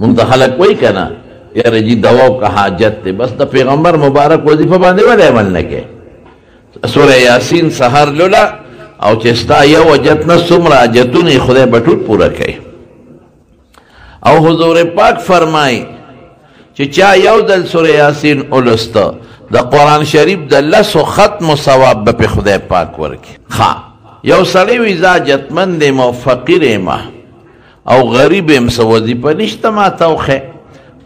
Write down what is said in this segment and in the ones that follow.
مونږ ته خلک وایي که نه یاره جي دواو که حاجت دی بس د پیغمبر مبارک وظیفه باندې ولې عمل نه کوې سوره یاسین سهار لوله او چې ستا یو حاجت نه څومره حاجتونه خدای به ټول پوره کوي او حضور پاک فرمایي چې چا یو دل سوره یاسین ولسته د قرآن شریف د لسو ختم ثواب به پې خدای پاک ورکړي ښه یو سړی وي زه حاجتمند یم او فقیر یم او غریب هم سوځي په نشته ما توخه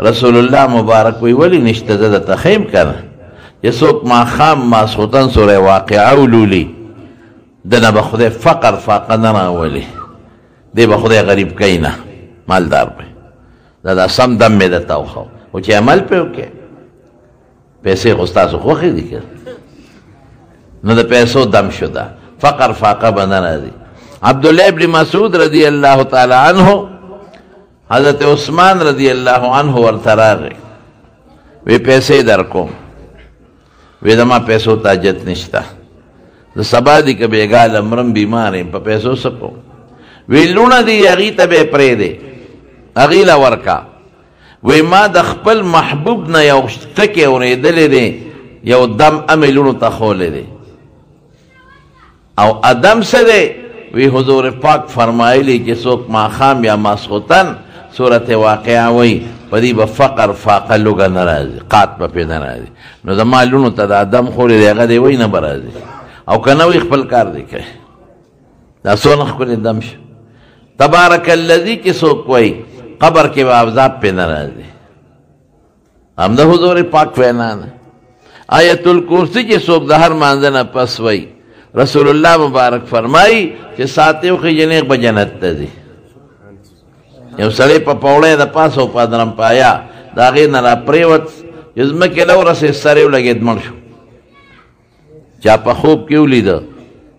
رسول الله مبارک وی ولی نشته د تخیم کنه یسوک ما خام ما سوتن سوره واقعه ولولي دنه به خدای فقر فاقه نه راولي دی به خدای غریب کینا مالدار به دا دا سم دم می دتا وخو او چې عمل په وکي پیسې غوستا سو خوخه دي کنه نو د پیسو دم شو دا فقر فاقه بنه نه دي عبداللہ ابن مسعود رضی اللہ تعالی عنہ حضرت عثمان رضی اللہ عنہ ورترار وی پیسې درکوم وی زما پیسو تاجت نشتا د سبا دی که بیګال امرم بیمارې په پیسو سکو وی لونه دی هغې ته به پرې دی هغې له ورکا وی ما د خپل محبوب نه یو ټکې اورېدلی دی یو دم امې لونو ته خولی دی او ادم څه دی وی حضور پاک فرمایلی چې څوک ماخام یا ماسخوتن صورت واقعا وی په دې به فقر فاقه لوږه نه راځي قات به پې نه راځي نو زما لونو ته دا دم خورې دی هغه دی وی نه به راځي او که نه وی خپل کار دی کوي دا څونه ښکلی دم شو تبارک الذي چې څوک وی قبر کې به عذاب پې نه راځي همدا حضور پاک وینا ده آیت الکرسی چې څوک د هر مانځه نه پس وی رسول الله مبارک فرمای چې ساتیو کې جنې په جنت ته دي یو سړی په پوړې د پاسو په درم پایا دا غي نه را پریوت یزم کې لو رسې سره لګید مړ شو چا په خوب کې ولید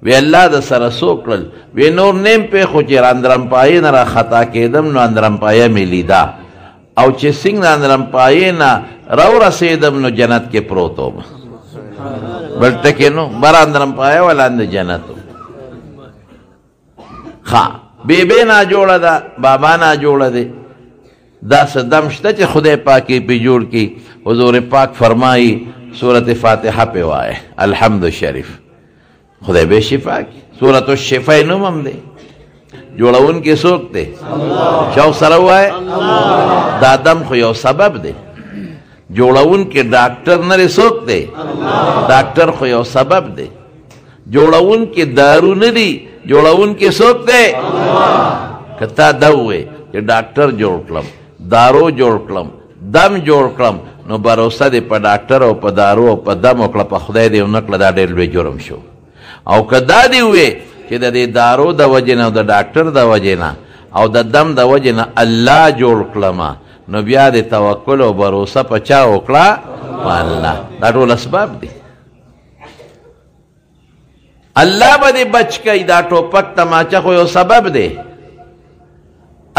وی الله د سره سوکل وی نور نیم په خو چې راندرم پای نه را خطا کېدم نو اندرم پایا ملیدا او چې څنګه اندرم پای نه راو رسیدم نو جنت کې پروتوم سبحان الله بل ټکی نو براندرم پایا ولاند جنتو خا بیبی نا جوړه ده بابا نا جوړه ده دا صدم شته چې خدای پاکي پی جوړ کی حضور پاک فرمایي سورت فاتحه په وای الحمد شریف خدای به شفا کی سورت الشفاء نوم هم ده جوړون کې څوک ده شاو سره وای دا دم خو یو سبب ده جوړون کې ډاکټر نه رسوک دی ډاکټر خو یو سبب دی جوړون کې دارو نه دی جوړون کې څوک دی کتا دا وې چې ډاکټر جوړ کړم دارو جوړ کړم دم جوړ کړم نو باروسه دی په ډاکټر او په دارو او په دم وکړه په خدای دی نکړه دا ډېر لوی جرم شو او کدا دی وې چې د دې دارو د وجې نه او د ډاکټر د وجې نه او د دم د وجې نه الله جوړ کړم نو بیا د توکل او بروسه په چا وکړه په الله دا ټول اسباب دي الله به دې بچ کوي دا ټوپک تماچه خو یو سبب دی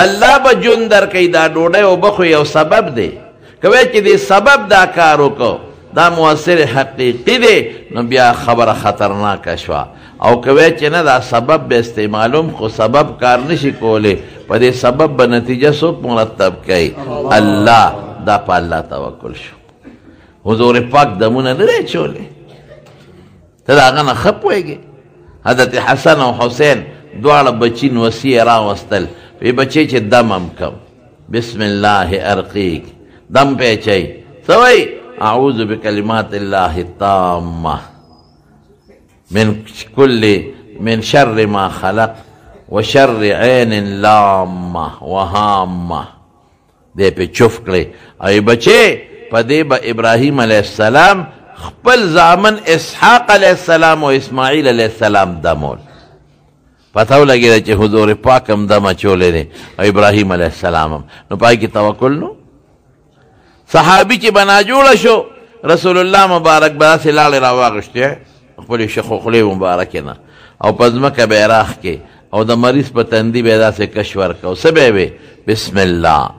الله به جون در کوي دا ډوډۍ اوبه خو یو سبب دی که وایي چې دې سبب دا کار وکړو دا مؤثر حقیقي دی نو بیا خبره خطرناکه شوه او کوي چې نه دا سبب به استعمالوم خو سبب کار نشي کولی په دې سبب به نتیجه سو مرتب کوي الله دا په الله توکل شو حضور پاک دمونه نه دی چولې ته د هغه نه ښه پوهېږې حضرت حسن او حسین دواړه بچي نوسي یې راوستل وی بچی چې دمم کم بسم الله ارقیک دم پیچی سوی اعوذ بکلمات الله التامه من كل من شر ما خلق وشر عين لامه وهامه دې په چوف کړي ای بچي په دې به ابراهيم عليه السلام خپل زامن اسحاق عليه السلام او اسماعيل عليه السلام دمول پته ولګېده چې حضور پاک هم دم اچولی دی او ابراهیم علیه السلام هم نو پای کې توکل نو صحابي چې به ناجوړه شو رسول الله مبارک به داسې لاړې راواغېستې خپل شخوخلې مبارکې نه او په ځمکه به یې راښکې او د مریض په تندي به یې داسې کش ورکړه او څه به بسم الله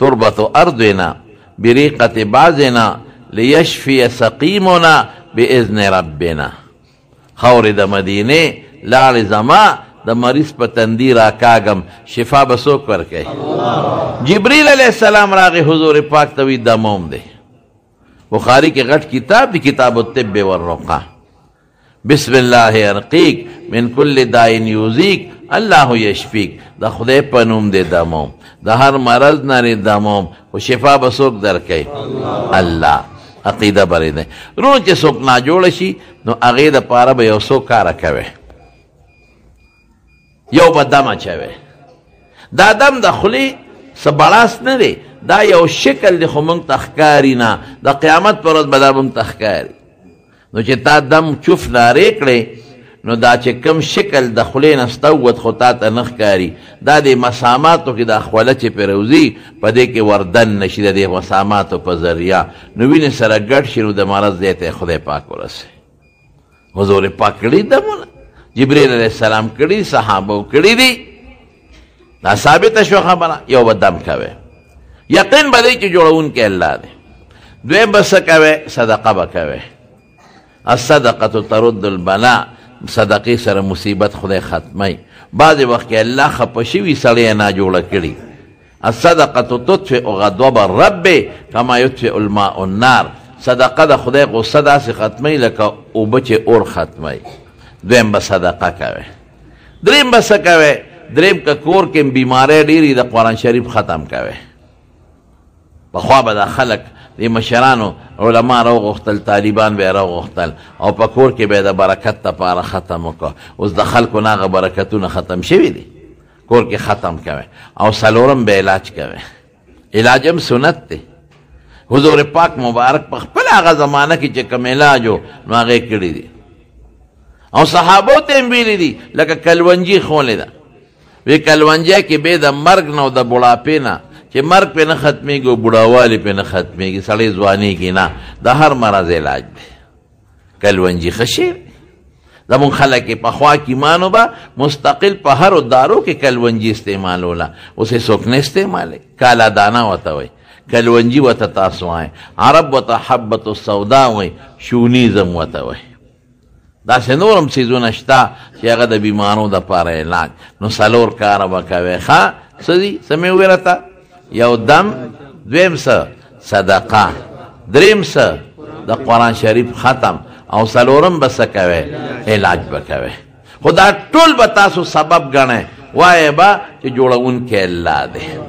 تربة أرضنا بريقة بعضنا ليشفي سقيمنا بإذن ربنا خور د مدینه لال زما د مریض په تندی را کاږم شفا به څوک ورکوي جبریل علیه السلام راغی حضور پاک ته وی دموم دی بخاری کې غټ کتاب دی کتاب الطب والرقه بسم الله ارقیک من کل داین یوزیک الله یشفیک د خدای په نوم دې دموم د هر مرض نه دې دموم او شفا به څوک درکړي الله عقیده برې ده روز چې څوک نه جوړ شي نو هغې د پاره به یو څوک کاره کوي یو به دم اچوي دا دم د خولې څه بړاس نه دی دا یو شکل دی خو موږ ته ښکاري نه د قیامت په ورځ به دا به موږ ته ښکاري نو چې تا دم چوف ناری کړې نو دا چې کم شکل د خولې نه ستوت خو تا ته نه ښکاري دا د مساماتو کې دا خوله چې پرې روزي په دې کې وردن نشي د دې مساماتو په ذریعه نو وینې سره ګډ شي نو د مرض دی ته خدای پاک ورسي حضور پاک کړي دمونه جبرئیل علیه السلام کړي صحابو کړي دي دا ثابت شو خبره یو به دم کوي یقین به دی چې جوړونکی الله دی دویم به څه کوي صدقه به کوي الصدقه ترد البلاء صدقې سره مصیبت خدای ختمي بعضې وخت کې الله خفه شوي سړی نه جوړه کړي الصدقه تطفئ غضب الرب کما یطفئ الماء النار صدقه د خدای غصه داسې ختموي لکه اوبه چې اور ختموي دویم به صدقه کوې دریم به څه کوې دریم که کور کې بیماری ډیرې د قرآن شریف ختم کوې پخوا به دا خلک د مشرانو علما را غختل طالبان به را غختل او په کور کې به د برکت لپاره ختم وکړه اوس د خلکو نه برکتونه ختم شوي دي کور کې ختم کوي او سلورم به علاج کوي علاج هم سنت دی حضور پاک مبارک په خپل هغه زمانه کې چې کوم علاج و نو هغه کړی دی او صحابو ته هم ویلي دي لکه کلونجي خولې ده وی کلونجه کې به د مرګ نه او د بوډاپې نه چې مرګ په نه ختمېږي او بوډاوالی په نه ختمېږي سړی ځوانېږي نه د هر مرض علاج دی کلونجي ښه شعر زمونږ خلک یې پخوا کیمانو به مستقل په هرو دارو کې کلونجي استعمالوله اوس یې څوک نه استعمالوي کاله دانه ورته وایي کلونجي ورته تاسو وایي عرب ورته حبت السودا وایي شونیزم ورته وایي داسې نور هم څیزونه شته چې هغه د بیمارو دپاره علاج نو څلور کاره به کوې ښه څه دي څه مې وویل یو دم دویم سه صدقه دریم سه د قرآن شریف ختم او سلورم به څه کوئ علاج به کوئ خو دا ټول به تاسو سبب ګڼئ وایې به چې جوړونکی الله دی